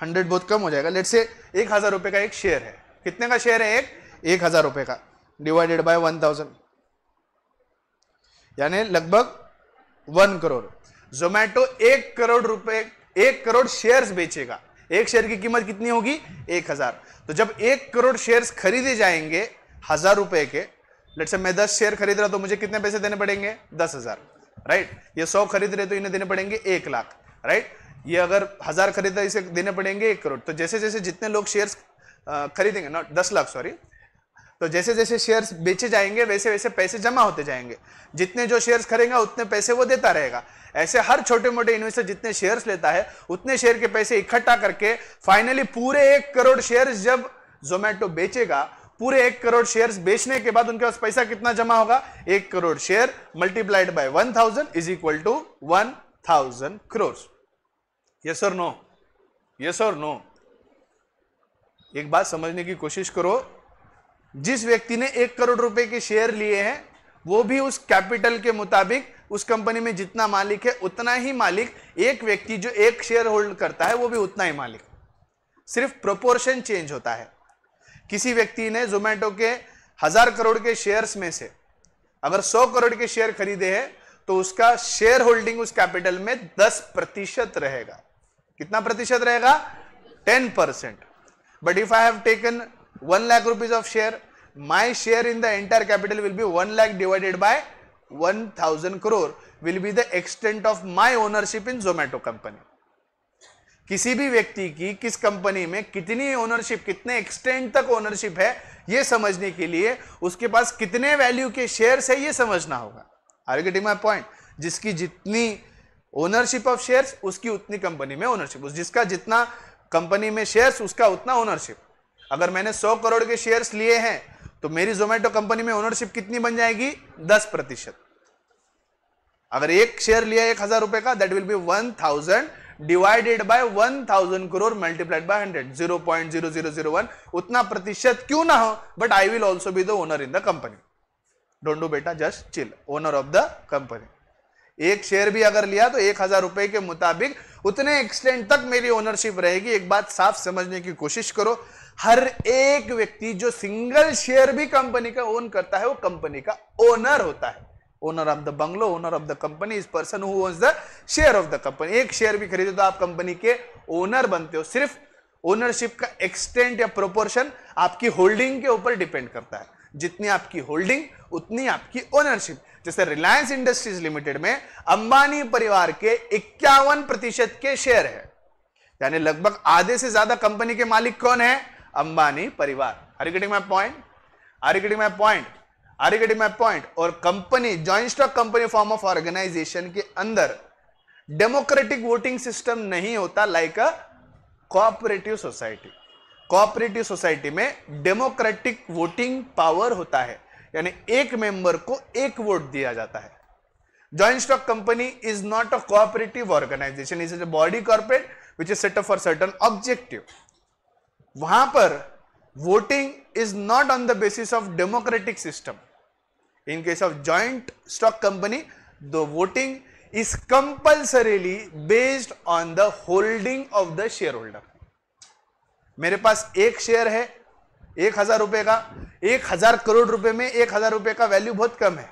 A: hundred बहुत कम हो जाएगा लेट से एक हजार रुपए का एक शेयर है कितने का शेयर है एक एक हजार रुपए का डिवाइडेड बाय 1000 यानी लगभग वन करोड़ जोमैटो एक करोड़ रुपए एक करोड़ शेयर्स बेचेगा एक शेयर की कीमत कितनी होगी एक हजार तो जब एक करोड़ शेयर्स खरीदे जाएंगे हजार रुपए के लेट से मैं दस शेयर खरीद रहा तो मुझे कितने पैसे देने पड़ेंगे दस हजार राइट ये सौ खरीद रहे तो इन्हें देने पड़ेंगे एक लाख राइट ये अगर हजार खरीदा इसे देने पड़ेंगे एक करोड़ तो जैसे जैसे जितने लोग शेयर्स खरीदेंगे नॉट दस लाख सॉरी तो जैसे जैसे शेयर्स बेचे जाएंगे वैसे वैसे पैसे जमा होते जाएंगे जितने जो शेयर्स खरीदेगा उतने पैसे वो देता रहेगा ऐसे हर छोटे मोटे इन्वेस्टर जितने शेयर्स लेता है उतने शेयर के पैसे इकट्ठा करके फाइनली पूरे एक करोड़ शेयर जब जोमेटो बेचेगा पूरे एक करोड़ शेयर्स बेचने के बाद उनके पास पैसा कितना जमा होगा एक crore share multiplied by one thousand is equal to one thousand crore yes और नो यस और नो एक बात समझने की कोशिश करो जिस व्यक्ति ने एक करोड़ रुपए के शेयर लिए हैं वो भी उस कैपिटल के मुताबिक उस कंपनी में जितना मालिक है उतना ही मालिक एक व्यक्ति जो एक शेयर होल्ड करता है वो भी उतना ही मालिक सिर्फ प्रोपोर्शन चेंज होता है किसी व्यक्ति ने जोमेटो के हजार करोड़ के शेयर्स में से अगर सौ करोड़ के शेयर खरीदे हैं तो उसका शेयर होल्डिंग उस कैपिटल में दस प्रतिशत रहेगा कितना प्रतिशत रहेगा ten percent but if I have taken 1 lakh rupees of share, my share in the entire capital will be 1 lakh divided by 1000 crore will be the extent of my ownership in Zomato company. किसी भी व्यक्ति की किस company में कितनी ownership कितने extent तक ownership है ये समझने के लिए उसके पास कितने वैल्यू के शेयर्स है ये समझना होगा आर गेटिंग माई पॉइंट जिसकी जितनी ओनरशिप ऑफ शेयर्स उसकी उतनी कंपनी में ओनरशिप उस जिसका जितना कंपनी में शेयर्स उसका उतना ओनरशिप अगर मैंने सौ करोड़ के शेयर्स लिए हैं तो मेरी जोमेटो कंपनी में ओनरशिप कितनी बन जाएगी दस प्रतिशत अगर एक शेयर लिया एक हजार रुपए का that will be one thousand divided by one thousand crore multiplied by hundred zero point zero zero zero one उतना प्रतिशत क्यों ना हो but I will also be the owner in the company don't do बेटा just chill owner of the company एक share भी अगर लिया तो एक हजार रुपए के मुताबिक उतने एक्सटेंड तक मेरी ओनरशिप रहेगी एक बात साफ समझने की कोशिश करो हर एक व्यक्ति जो सिंगल शेयर भी कंपनी का ओन करता है वो कंपनी का ओनर होता है owner of the bungalow owner of the company is person who owns the share of the company एक शेयर भी खरीदे तो आप कंपनी के ओनर बनते हो सिर्फ ओनरशिप का एक्सटेंट या प्रोपोर्शन आपकी होल्डिंग के ऊपर डिपेंड करता है जितनी आपकी होल्डिंग उतनी आपकी ओनरशिप जैसे रिलायंस इंडस्ट्रीज लिमिटेड में अंबानी परिवार के इक्यावन प्रतिशत के शेयर है यानी लगभग आधे से ज्यादा कंपनी के मालिक कौन है अंबानी परिवार are getting my point are getting my point are getting my point और company joint stock company form of organisation के अंदर डेमोक्रेटिक वोटिंग सिस्टम नहीं होता like a cooperative society cooperative society में डेमोक्रेटिक वोटिंग पावर होता है यानी एक मेंबर को एक वोट दिया जाता है joint stock company is not a cooperative organisation is is a body corporate which is set up for certain objective वहां पर voting is not on the basis of democratic system in case of joint stock company the voting is compulsorily based on the holding of the shareholder मेरे पास एक share है एक हजार रुपए का एक हजार करोड़ रुपए में एक हजार रुपए का वैल्यू बहुत कम है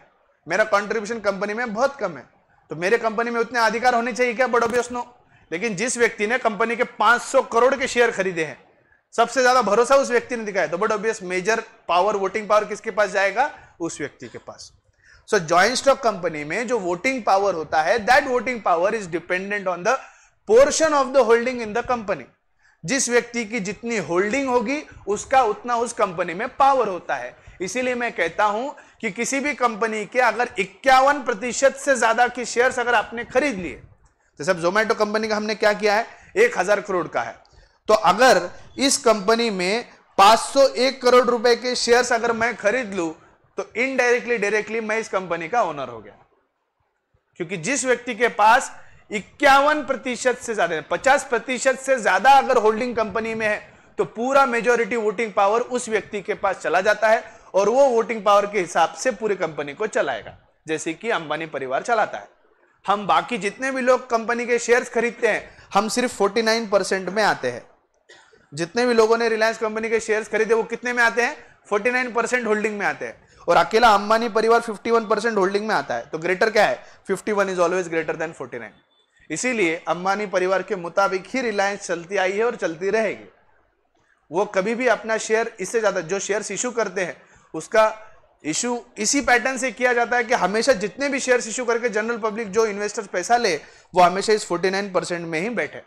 A: मेरा कंट्रीब्यूशन कंपनी में बहुत कम है तो मेरे कंपनी में उतने अधिकार होने चाहिए क्या बड़ो बेसनो लेकिन जिस व्यक्ति ने कंपनी के 500 करोड़ के शेयर खरीदे हैं सबसे ज्यादा भरोसा उस व्यक्ति ने दिखाया तो but obvious major power voting power किसके पास जाएगा उस व्यक्ति के पास सो ज्वाइंट स्टॉक कंपनी में जो वोटिंग पावर होता है that voting power is dependent on the portion of the holding in the company जिस व्यक्ति की जितनी होल्डिंग होगी उसका उतना उस कंपनी में पावर होता है इसीलिए मैं कहता हूं कि किसी भी कंपनी के अगर इक्यावन प्रतिशत से ज्यादा की शेयर्स अगर आपने खरीद लिए तो सब जोमेटो कंपनी का हमने क्या किया है एक हजार करोड़ का है तो अगर इस कंपनी में 501 करोड़ रुपए के शेयर्स अगर मैं खरीद लू तो इनडायरेक्टली डायरेक्टली मैं इस कंपनी का ओनर हो गया क्योंकि जिस व्यक्ति के पास इक्यावन प्रतिशत से ज्यादा पचास प्रतिशत से ज्यादा अगर होल्डिंग कंपनी में है तो पूरा मेजोरिटी वोटिंग पावर उस व्यक्ति के पास चला जाता है और वो वोटिंग पावर के हिसाब से पूरी कंपनी को चलाएगा जैसे कि अंबानी परिवार चलाता है हम बाकी जितने भी लोग कंपनी के शेयर्स खरीदते हैं हम सिर्फ 49 परसेंट में आते हैं जितने भी लोगों ने रिलायंस कंपनी के शेयर्स खरीदे वो कितने में आते हैं 49 परसेंट होल्डिंग में आते हैं और अकेला अंबानी परिवार 51 परसेंट होल्डिंग में आता है तो ग्रेटर क्या है 51 इज ऑलवेज ग्रेटर देन 49 इसीलिए अंबानी परिवार के मुताबिक ही रिलायंस चलती आई है और चलती रहेगी वो कभी भी अपना शेयर इससे ज़्यादा जो शेयर इशू करते हैं उसका इशू इसी पैटर्न से किया जाता है कि हमेशा जितने भी शेयर इशू करके जनरल पब्लिक जो इन्वेस्टर्स पैसा ले वो हमेशा इस 49 परसेंट में ही बैठे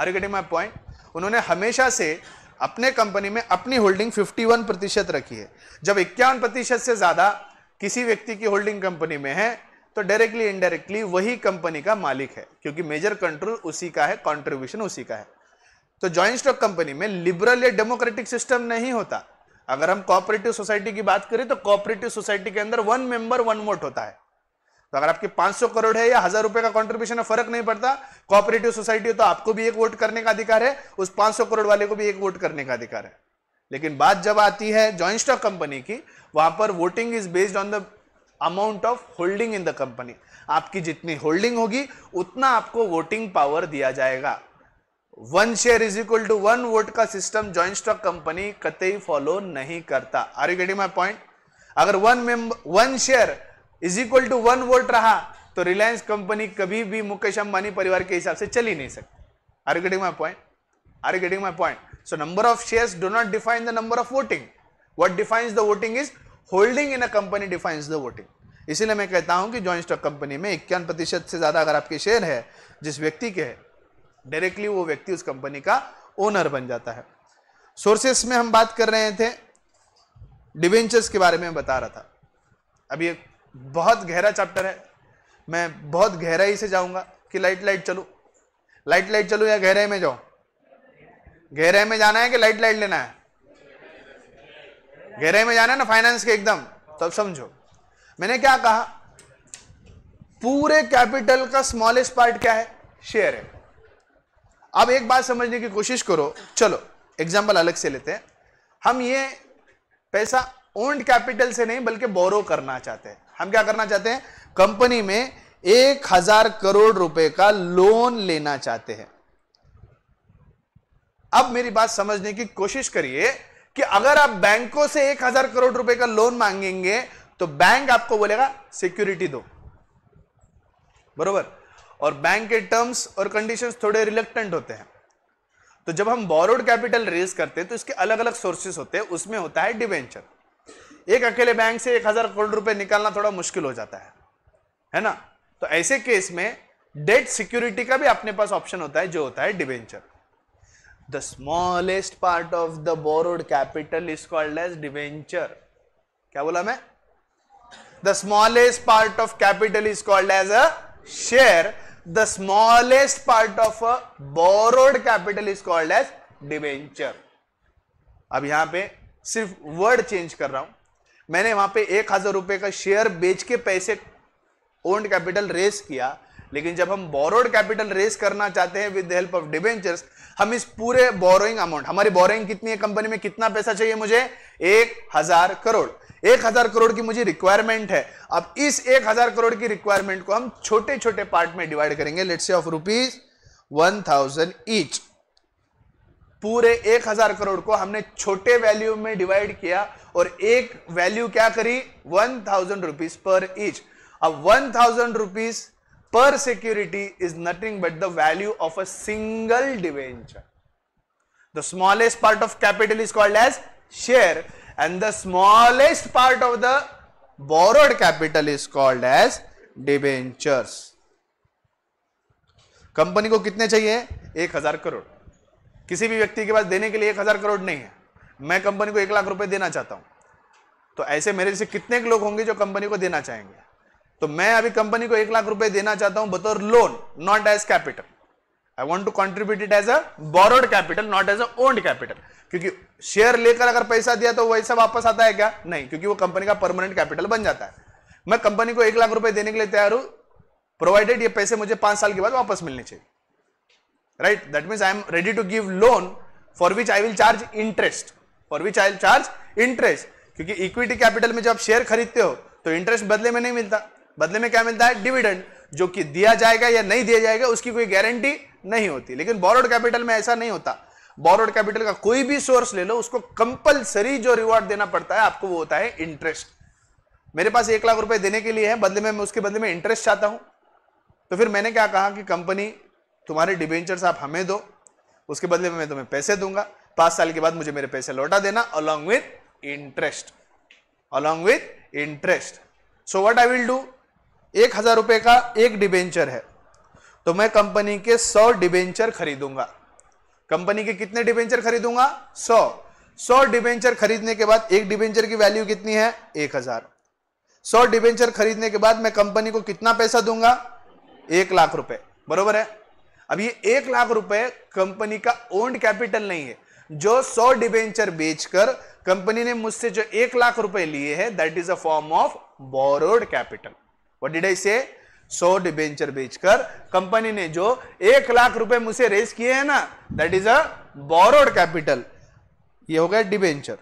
A: are you getting my point उन्होंने हमेशा से अपने कंपनी में अपनी होल्डिंग 51 प्रतिशत रखी है जब इक्यावन प्रतिशत से ज़्यादा किसी व्यक्ति की होल्डिंग कंपनी में है तो डायरेक्टली इनडायरेक्टली वही कंपनी का मालिक है क्योंकि मेजर कंट्रोल उसी का है कॉन्ट्रीब्यूशन उसी का है तो ज्वाइंट स्टॉक कंपनी में लिबरल या डेमोक्रेटिक सिस्टम नहीं होता अगर हम कॉपरेटिव सोसाइटी की बात करें तो कॉपरेटिव सोसाइटी के अंदर वन मेंबर वन वोट होता है तो अगर आपके 500 करोड़ है या हजार रुपए का कंट्रीब्यूशन है फर्क नहीं पड़ता कोऑपरेटिव सोसाइटी हो तो आपको भी एक वोट करने का अधिकार है उस 500 करोड़ वाले को भी एक वोट करने का अधिकार है लेकिन बात जब आती है जॉइंट स्टॉक कंपनी की वहां पर voting is based on the amount of holding in the company आपकी जितनी होल्डिंग होगी उतना आपको वोटिंग पावर दिया जाएगा one share is equal to one vote का सिस्टम ज्वाइंट स्टॉक कंपनी कतई फॉलो नहीं करता are you getting my point अगर one member one share is equal to one vote रहा तो रिलायंस कंपनी कभी भी मुकेश अंबानी परिवार के हिसाब से चल ही नहीं सकती are getting my point are getting my point so number of share do not define the number of voting what defines the voting is holding in a company defines the voting इसीलिए मैं कहता हूं कि joint stock company में इक्यान प्रतिशत से ज्यादा अगर आपके शेयर है जिस व्यक्ति के है डायरेक्टली वो व्यक्ति उस कंपनी का ओनर बन जाता है सोर्सेस में हम बात कर रहे थे डिवेंचर्स के बारे में बता रहा था अभी ये बहुत गहरा चैप्टर है मैं बहुत गहराई से जाऊंगा कि लाइट लाइट चलो लाइट लाइट चलो या गहराई में जाओ गहराई में जाना है कि लाइट लाइट लेना है गहराई में जाना है ना फाइनेंस के एकदम तब समझो मैंने क्या कहा पूरे कैपिटल का स्मॉलेस्ट पार्ट क्या है शेयर है अब एक बात समझने की कोशिश करो चलो एग्जाम्पल अलग से लेते हैं हम ये पैसा ओन्ड कैपिटल से नहीं बल्कि बोरो करना चाहते हैं हम क्या करना चाहते हैं कंपनी में एक हजार करोड़ रुपए का लोन लेना चाहते हैं अब मेरी बात समझने की कोशिश करिए कि अगर आप बैंकों से एक हजार करोड़ रुपए का लोन मांगेंगे तो बैंक आपको बोलेगा सिक्योरिटी दो बरोबर और बैंक के टर्म्स और कंडीशंस थोड़े रिलेक्टेंट होते हैं तो जब हम बोरोड कैपिटल रेज करते हैं तो इसके अलग अलग सोर्सेस होते हैं उसमें होता है डिवेंचर एक अकेले बैंक से एक हजार करोड़ रुपए निकालना थोड़ा मुश्किल हो जाता है है ना तो ऐसे केस में डेट सिक्योरिटी का भी अपने पास ऑप्शन होता है जो होता है debenture the smallest part of the borrowed capital is called as debenture क्या बोला मैं the smallest part of capital is called as a share the smallest part of a borrowed capital is called as debenture अब यहां पे सिर्फ word change कर रहा हूं मैंने वहां पे एक हजार रुपए का शेयर बेच के पैसे ओन्ड कैपिटल रेस किया लेकिन जब हम बोरोड कैपिटल रेस करना चाहते हैं विद हेल्प ऑफ डिबेंचर्स हम इस पूरे बोरोइंग अमाउंट हमारी बोरोइंग कितनी है कंपनी में कितना पैसा चाहिए मुझे एक हजार करोड़ एक हजार करोड़ की मुझे रिक्वायरमेंट है अब इस एक हजार करोड़ की रिक्वायरमेंट को हम छोटे छोटे पार्ट में डिवाइड करेंगे let's say of rupees one thousand each पूरे एक हजार करोड़ को हमने छोटे वैल्यू में डिवाइड किया और एक वैल्यू क्या करी one thousand rupees per each अब one thousand rupees per security is nothing but the value of a single debenture the smallest part of capital is called as share and the smallest part of the borrowed capital is called as debentures company को कितने चाहिए एक हजार करोड़ किसी भी व्यक्ति के पास देने के लिए एक हजार करोड़ नहीं है मैं कंपनी को एक लाख रुपए देना चाहता हूं तो ऐसे मेरे जैसे कितने लोग होंगे जो कंपनी को देना चाहेंगे तो मैं अभी कंपनी को एक लाख रुपए देना चाहता हूं बतौर loan not as capital I want to contribute it as a borrowed capital not as a owned capital क्योंकि शेयर लेकर अगर पैसा दिया तो वैसा वापस आता है क्या नहीं क्योंकि वो कंपनी का परमानेंट कैपिटल बन जाता है मैं कंपनी को एक लाख रुपए देने के लिए तैयार हूं प्रोवाइडेड ये पैसे मुझे पांच साल के बाद वापस मिलने चाहिए right that means I am ready to give loan for which I will charge interest for which I charge interest क्योंकि इक्विटी कैपिटल में जब शेयर खरीदते हो तो इंटरेस्ट बदले में नहीं मिलता बदले में क्या मिलता है डिविडेंड जो कि दिया जाएगा या नहीं दिया जाएगा उसकी कोई गारंटी नहीं होती लेकिन बोरोड कैपिटल में ऐसा नहीं होता बोरोड कैपिटल का कोई भी सोर्स ले लो उसको कंपलसरी जो रिवॉर्ड देना पड़ता है आपको वो होता है इंटरेस्ट मेरे पास एक लाख रुपए देने के लिए है बदले में मैं उसके बदले में इंटरेस्ट चाहता हूं तो फिर मैंने क्या कहा कि कंपनी तुम्हारे डिबेंचर्स आप हमें दो उसके बदले में मैं तुम्हें पैसे दूंगा पांच साल के बाद मुझे मेरे पैसे लौटा देना along with interest along with interest so what I will do एक हजार रुपए का एक डिबेंचर है तो मैं कंपनी के सौ डिबेंचर खरीदूंगा कंपनी के कितने डिबेंचर खरीदूंगा सौ सौ डिबेंचर खरीदने के बाद एक डिबेंचर की वैल्यू कितनी है एक हजार सौ डिबेंचर खरीदने के बाद मैं कंपनी को कितना पैसा दूंगा एक लाख रुपए बरोबर है अब ये एक लाख रुपए कंपनी का ओन्ड कैपिटल नहीं है जो सौ डिबेंचर बेचकर कंपनी ने मुझसे जो एक लाख रुपए लिए हैं that is a form of borrowed capital what did I say सौ डिबेंचर बेचकर कंपनी ने जो एक लाख रुपए मुझसे रेस किए हैं ना that is a borrowed capital ये हो गया डिबेंचर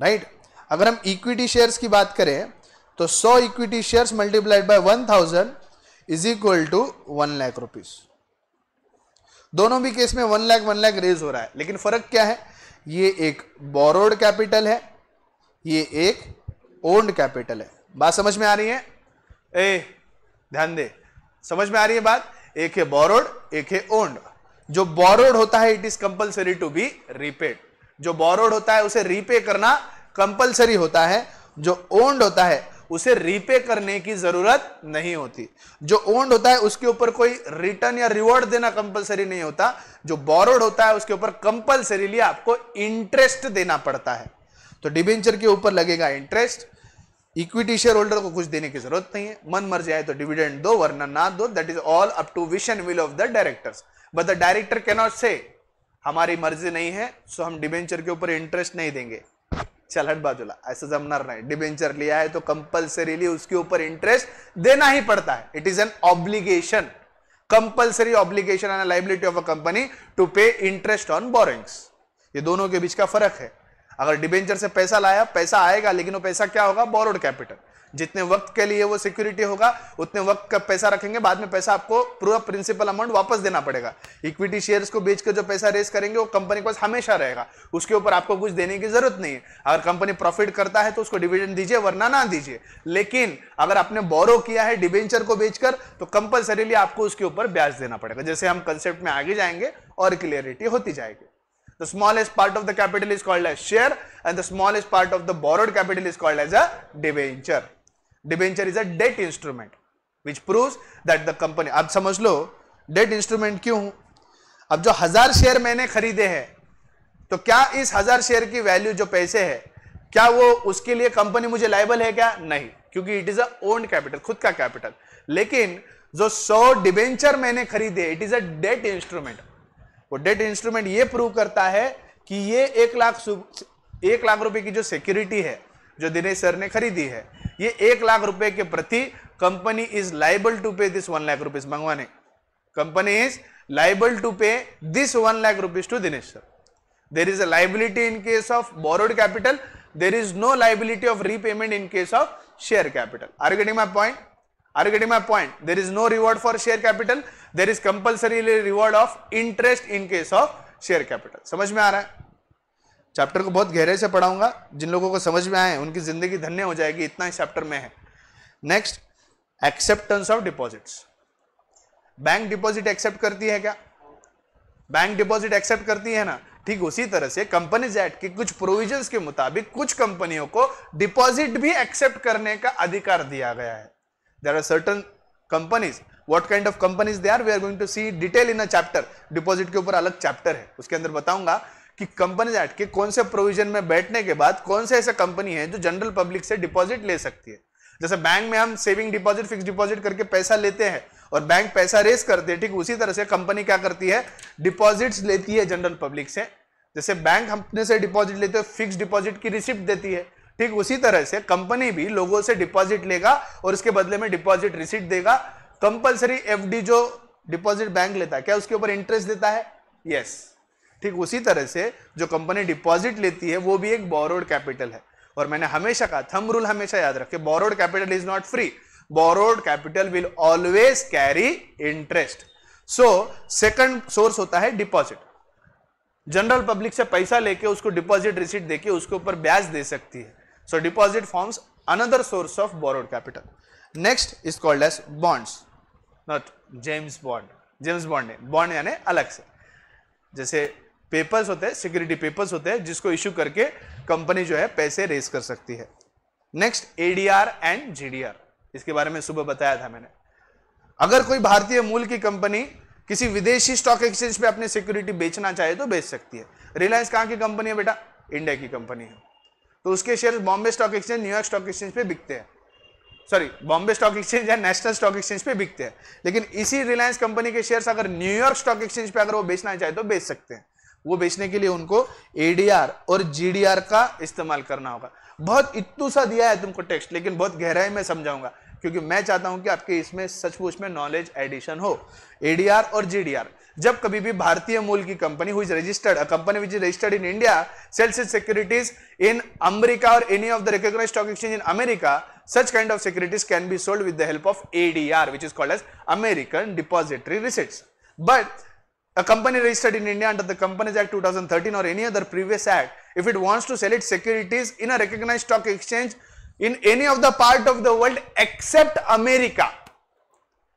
A: राइट अगर हम इक्विटी शेयर्स की बात करें तो 100 equity shares multiplied by 1000 is equal to one lakh rupees दोनों भी केस में one lakh one lakh raise हो रहा है लेकिन फर्क क्या है ये एक बोरोड कैपिटल है ये एक ओन्ड कैपिटल है बात समझ में आ रही है ए ध्यान दे समझ में आ रही है बात एक है बोरोड एक है ओन्ड जो बोरोड होता है it is compulsory to be repaid जो बोरोड होता है उसे रीपे करना कंपल्सरी होता है जो ओन्ड होता है उसे रीपे करने की जरूरत नहीं होती जो ओन्ड होता है उसके ऊपर कोई रिटर्न या रिवॉर्ड देना कंपलसरी नहीं होता जो बोरोड होता है उसके ऊपर कंपलसरीली आपको इंटरेस्ट देना पड़ता है तो डिबेंचर के ऊपर लगेगा इंटरेस्ट इक्विटी शेयर होल्डर को कुछ देने की जरूरत नहीं है मन मर्जी आए तो डिविडेंड दो वरना ना दो that is all up to wish and will of the directors but the director cannot say हमारी मर्जी नहीं है सो हम डिबेंचर के ऊपर इंटरेस्ट नहीं देंगे चलहट बाजूला ऐसा जमना नहीं डिबेंचर लिया है तो कंपल्सरीली उसके ऊपर इंटरेस्ट देना ही पड़ता है it is an obligation compulsory obligation and liability of a company to pay interest on borrowings ये दोनों के बीच का फर्क है अगर डिबेंचर से पैसा लाया पैसा आएगा लेकिन वो पैसा क्या होगा बोरोड कैपिटल जितने वक्त के लिए वो सिक्योरिटी होगा उतने वक्त का पैसा रखेंगे बाद में पैसा आपको पूरा प्रिंसिपल अमाउंट वापस देना पड़ेगा इक्विटी शेयर्स को बेचकर जो पैसा रेस करेंगे वो कंपनी के पास हमेशा रहेगा उसके ऊपर आपको कुछ देने की जरूरत नहीं है अगर कंपनी प्रॉफिट करता है तो उसको डिविडेंड दीजिए वरना ना दीजिए लेकिन अगर आपने बोरो किया है डिवेंचर को बेचकर तो कंपल्सरीली आपको उसके ऊपर ब्याज देना पड़ेगा जैसे हम कंसेप्ट में आगे जाएंगे और क्लियरिटी होती जाएगी the smallest part of the capital is called as share and the smallest part of the borrowed capital is called as a debenture debenture is a debt instrument which prove that the company अब समझ लो debt instrument क्यों अब जो हजार share मैंने खरीदे हैं तो क्या इस हजार शेयर की वैल्यू जो पैसे है क्या वो उसके लिए कंपनी मुझे लाइबल है क्या नहीं क्योंकि it is a own capital खुद का कैपिटल लेकिन जो सौ डिबेंचर मैंने खरीदे it is a debt instrument वो डेट इंस्ट्रूमेंट ये प्रूव करता है कि ये एक लाख एक लाख रुपए की जो सिक्योरिटी है जो दिनेश सर ने खरीदी है ये एक लाख रुपए के प्रति company is liable to pay this one lakh rupees मंगवाने company is liable to pay this one lakh rupees to Dinesh sir there is a liability in case of borrowed capital there is no liability of repayment in case of share capital are getting my point are getting my point there is no reward for share capital there is compulsory reward of interest in case of share capital समझ में आ रहा है chapter को बहुत गहरे से पढ़ाऊंगा जिन लोगों को समझ में आए उनकी ज़िंदगी धन्य हो जाएगी इतना इस चैप्टर में है next acceptance of deposits bank deposit accept करती है क्या बैंक डिपॉजिट एक्सेप्ट करती है ना ठीक उसी तरह से कंपनीज एक्ट के कुछ प्रोविजंस के मुताबिक कुछ कंपनियों को डिपॉजिट भी एक्सेप्ट करने का अधिकार दिया गया है there are certain companies what kind of companies they are we are going to see detail in a chapter deposit के ऊपर अलग चैप्टर है उसके अंदर बताऊंगा कि कंपनीज एक्ट के कौन से प्रोविजन में बैठने के बाद कौन से ऐसा कंपनी है जो जनरल पब्लिक से डिपॉजिट ले सकती है जैसे बैंक में हम सेविंग डिपॉजिट फिक्स डिपॉजिट करके पैसा लेते हैं और बैंक पैसा रेस करते हैं ठीक उसी तरह से कंपनी क्या करती है डिपॉजिट लेती है जनरल पब्लिक से जैसे बैंक अपने से डिपॉजिट लेते हैं फिक्स डिपॉजिट की रिसिप्ट देती है ठीक उसी तरह से कंपनी भी लोगों से डिपॉजिट लेगा और उसके बदले में डिपॉजिट रिसिप्ट देगा कंपलसरी एफडी जो डिपॉजिट बैंक लेता है क्या उसके ऊपर इंटरेस्ट देता है यस yes. ठीक उसी तरह से जो कंपनी डिपॉजिट लेती है वो भी एक बोरोड कैपिटल है और मैंने हमेशा कहा थम रूल हमेशा याद रखे borrowed capital is not free borrowed capital will always carry interest so second source होता है डिपॉजिट जनरल पब्लिक से पैसा लेके उसको डिपॉजिट रिसीट देके उसके ऊपर ब्याज दे सकती है so deposit forms another source of borrowed capital next is called as bonds not James Bond James Bond bond यानी अलग से जैसे पेपर्स होते हैं सिक्योरिटी पेपर्स होते हैं जिसको इश्यू करके कंपनी जो है पैसे रेस कर सकती है नेक्स्ट एडीआर एंड जीडीआर इसके बारे में सुबह बताया था मैंने अगर कोई भारतीय मूल की कंपनी किसी विदेशी स्टॉक एक्सचेंज पे अपनी सिक्योरिटी बेचना चाहे तो बेच सकती है रिलायंस कहाँ की कंपनी है बेटा इंडिया की कंपनी है तो उसके share Bombay stock exchange New York stock exchange पे बिकते हैं सॉरी बॉम्बे स्टॉक एक्सचेंज या नेशनल स्टॉक एक्सचेंज पे बिकते हैं लेकिन इसी रिलायंस कंपनी के शेयर्स अगर न्यूयॉर्क स्टॉक एक्सचेंज पे अगर वो बेचना चाहे तो बेच सकते हैं वो बेचने के लिए उनको एडीआर और जीडीआर का इस्तेमाल करना होगा बहुत इतू सा दिया है तुमको टेक्स्ट लेकिन बहुत गहराई में समझाऊंगा क्योंकि मैं चाहता हूं कि आपके इसमें सचमुच में नॉलेज एडिशन हो एडीआर और जीडीआर जब कभी भी भारतीय मूल की कंपनी हुई registered company which is registered in India sells is securities in America और any of the recognise stock exchange in America such kind of securities can be sold with the help of ADR which is called as American Depository receipts but A company registered in India under the Companies Act 2013 or any other previous act, if it wants to sell its securities in a recognized stock exchange in any of the part of the world except America,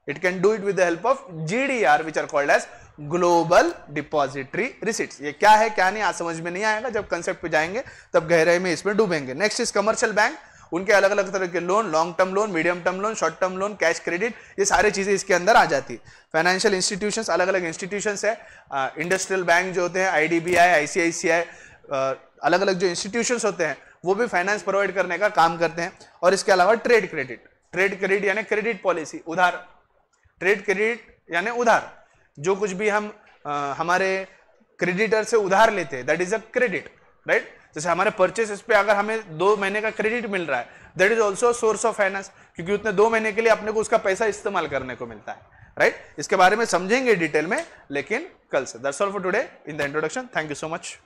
A: it can do it with the help of GDR which are called as global depository receipts ये क्या है क्या नहीं आज समझ में नहीं आएगा जब कंसेप्ट पे जाएंगे तब गहराई में इसमें डूबेंगे नेक्स्ट इज कमर्शियल बैंक उनके अलग अलग तरह के loan long term loan medium term loan short term loan cash credit ये सारी चीज़ें इसके अंदर आ जाती है फाइनेंशियल इंस्टीट्यूशंस अलग अलग इंस्टीट्यूशंस है इंडस्ट्रियल बैंक जो होते हैं आईडीबीआई आईसीआईसीआई अलग अलग जो इंस्टीट्यूशंस होते हैं वो भी फाइनेंस प्रोवाइड करने का काम करते हैं और इसके अलावा ट्रेड क्रेडिट ट्रेड क्रेडिट यानी क्रेडिट पॉलिसी उधार ट्रेड क्रेडिट यानी उधार जो कुछ भी हम आ, हमारे क्रेडिटर से उधार लेते हैं that is a credit right जैसे हमारे परचेस पे अगर हमें दो महीने का क्रेडिट मिल रहा है that is also source of finance क्योंकि उतने दो महीने के लिए अपने को उसका पैसा इस्तेमाल करने को मिलता है राइट right? इसके बारे में समझेंगे डिटेल में लेकिन कल से that's all for today in the introduction thank you so much